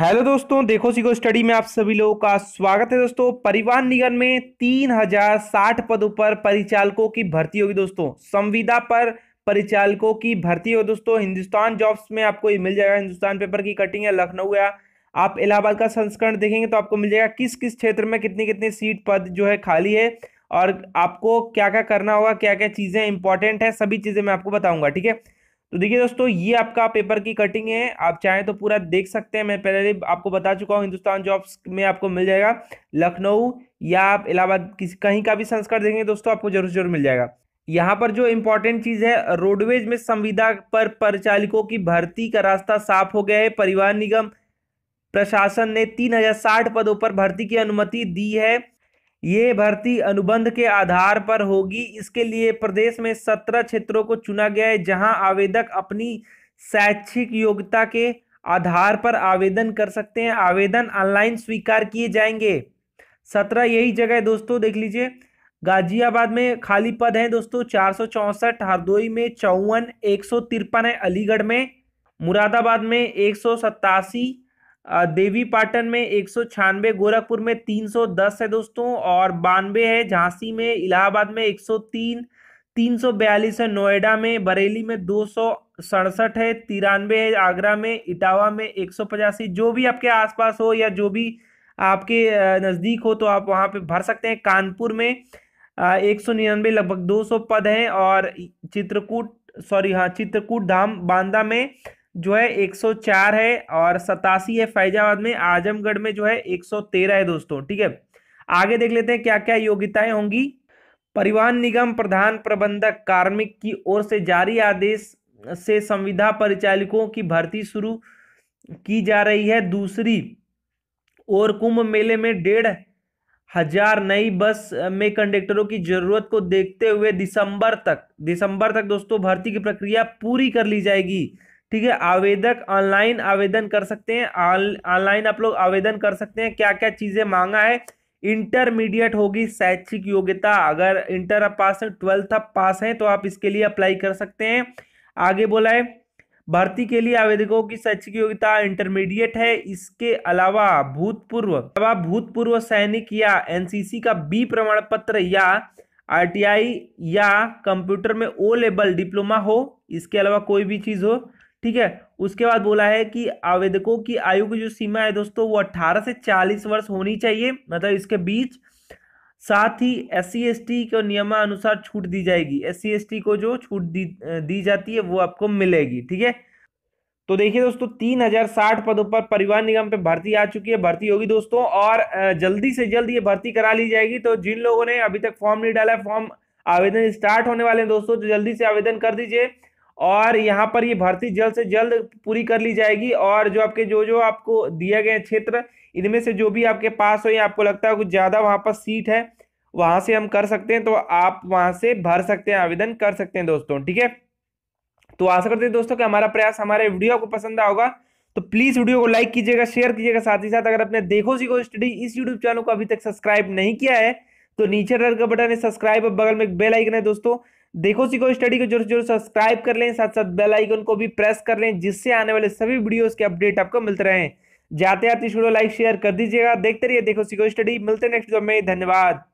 hello दोस्तों देखो सीखो स्टडी में आप सभी लोगों का स्वागत है दोस्तों परिवहन निगम में तीन हजार साठ पदों पर परिचालकों की भर्ती होगी दोस्तों संविदा पर परिचालकों की भर्ती हो दोस्तों हिंदुस्तान जॉब्स में आपको ये मिल जाएगा हिंदुस्तान पेपर की कटिंग है लखनऊ या आप इलाहाबाद का संस्करण देखेंगे तो आपको मिल जाएगा किस किस क्षेत्र में कितनी कितनी सीट पद जो है खाली है और आपको क्या क्या करना होगा क्या क्या चीज़ें इंपॉर्टेंट है सभी चीज़ें मैं आपको बताऊंगा ठीक है तो देखिए दोस्तों ये आपका पेपर की कटिंग है आप चाहें तो पूरा देख सकते हैं मैं पहले आपको बता चुका हूँ हिंदुस्तान जॉब्स में आपको मिल जाएगा लखनऊ या आप इलाहाबाद किसी कहीं का भी संस्कार देंगे दोस्तों आपको जरूर जरूर मिल जाएगा यहाँ पर जो इम्पोर्टेंट चीज़ है रोडवेज में संविदा पर परिचालकों की भर्ती का रास्ता साफ हो गया है परिवहन निगम प्रशासन ने तीन हजार साठ पदों पर भर्ती की अनुमति दी है ये भर्ती अनुबंध के आधार पर होगी इसके लिए प्रदेश में सत्रह क्षेत्रों को चुना गया है जहां आवेदक अपनी शैक्षिक योग्यता के आधार पर आवेदन कर सकते हैं आवेदन ऑनलाइन स्वीकार किए जाएंगे सत्रह यही जगह है दोस्तों देख लीजिए गाजियाबाद में खाली पद हैं दोस्तों चार सौ चौंसठ हरदोई में चौवन एक सौ तिरपन है अलीगढ़ में मुरादाबाद में एक सौ सत्तासी देवी पाटन में एक सौ छियानवे गोरखपुर में तीन सौ दस है दोस्तों और बानवे है झांसी में इलाहाबाद में एक सौ तीन तीन सौ बयालीस है नोएडा में बरेली में दो सौ सड़सठ है तिरानवे है आगरा में इटावा में एक सौ पचासी जो भी आपके आसपास हो या जो भी आपके नज़दीक हो तो आप वहाँ पे भर सकते हैं कानपुर में एक सौ निन्यानवे लगभग दो सौ पद हैं और चित्रकूट सॉरी हाँ चित्रकूट धाम बांदा में जो है 104 है और सतासी है फैजाबाद में आजमगढ़ में जो है 113 है दोस्तों ठीक है आगे देख लेते हैं क्या क्या योग्यताएं होंगी परिवहन निगम प्रधान प्रबंधक कार्मिक की ओर से जारी आदेश से संविधा परिचालकों की भर्ती शुरू की जा रही है दूसरी और कुंभ मेले में डेढ़ हजार नई बस में कंडक्टरों की जरूरत को देखते हुए दिसंबर तक दिसंबर तक दोस्तों भर्ती की प्रक्रिया पूरी कर ली जाएगी ठीक है आवेदक ऑनलाइन आवेदन कर सकते हैं ऑनलाइन आप लोग आवेदन कर सकते हैं क्या क्या चीज़ें मांगा है इंटरमीडिएट होगी शैक्षिक योग्यता अगर इंटर आप पास हैं ट्वेल्थ आप पास हैं तो आप इसके लिए अप्लाई कर सकते हैं आगे बोला है भर्ती के लिए आवेदकों की शैक्षिक योग्यता इंटरमीडिएट है इसके अलावा भूतपूर्व अलावा भूतपूर्व सैनिक या एनसीसी का बी प्रमाण पत्र या आरटीआई या कंप्यूटर में ओ लेवल डिप्लोमा हो इसके अलावा कोई भी चीज़ हो ठीक है उसके बाद बोला है कि आवेदकों की आयु की जो सीमा है दोस्तों वो 18 से 40 वर्ष होनी चाहिए मतलब इसके बीच साथ ही एस सी एस टी को नियमानुसार छूट दी जाएगी एस सी एस टी को जो छूट दी दी जाती है वो आपको मिलेगी ठीक है तो देखिए दोस्तों तीन हजार साठ पदों पर परिवहन निगम पे भर्ती आ चुकी है भर्ती होगी दोस्तों और जल्दी से जल्द ये भर्ती करा ली जाएगी तो जिन लोगों ने अभी तक फॉर्म नहीं डाला है फॉर्म आवेदन स्टार्ट होने वाले हैं दोस्तों तो जल्दी से आवेदन कर दीजिए और यहाँ पर ये भर्ती जल्द से जल्द पूरी कर ली जाएगी और जो आपके जो जो आपको दिया गया क्षेत्र इनमें से जो भी आपके पास हो या आपको लगता है कुछ ज़्यादा वहाँ पर सीट है वहाँ से हम कर सकते हैं तो आप वहाँ से भर सकते हैं आवेदन कर सकते हैं दोस्तों ठीक है तो आशा करते हैं दोस्तों कि हमारा प्रयास हमारे वीडियो आपको पसंद आओगा तो प्लीज़ वीडियो को लाइक कीजिएगा शेयर कीजिएगा साथ ही साथ अगर आपने देखो सीखो स्टडी इस यूट्यूब चैनल को अभी तक सब्सक्राइब नहीं किया है तो नीचे रेड का बटन है सब्सक्राइब और बगल में एक बेल आइकन है दोस्तों देखो सीखो स्टडी को जोर जोर सब्सक्राइब कर लें साथ साथ बेल आइकन को भी प्रेस कर लें जिससे आने वाले सभी वीडियोस के अपडेट आपको मिलते रहें जाते आते शुरू लाइक शेयर कर दीजिएगा देखते रहिए देखो सीखो स्टडी मिलते हैं नेक्स्ट वीडियो में धन्यवाद